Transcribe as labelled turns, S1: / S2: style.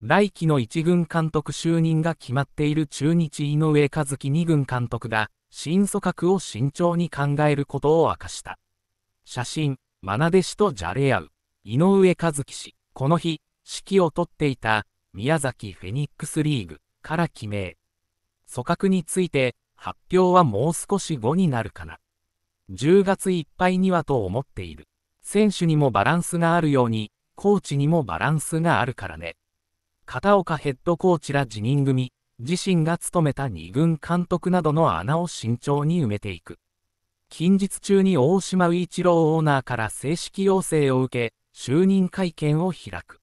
S1: 来期の1軍監督就任が決まっている中日井上和樹2軍監督が、新組閣を慎重に考えることを明かした。写真、ナ弟子とじゃれ合う、井上和樹氏、この日、指揮を取っていた、宮崎フェニックスリーグから決名。組閣について、発表はもう少し後になるかな。10月いっぱいにはと思っている。選手にもバランスがあるように、コーチにもバランスがあるからね。片岡ヘッドコーチら辞任組、自身が務めた2軍監督などの穴を慎重に埋めていく。近日中に大島一郎オーナーから正式要請を受け、就任会見を開く。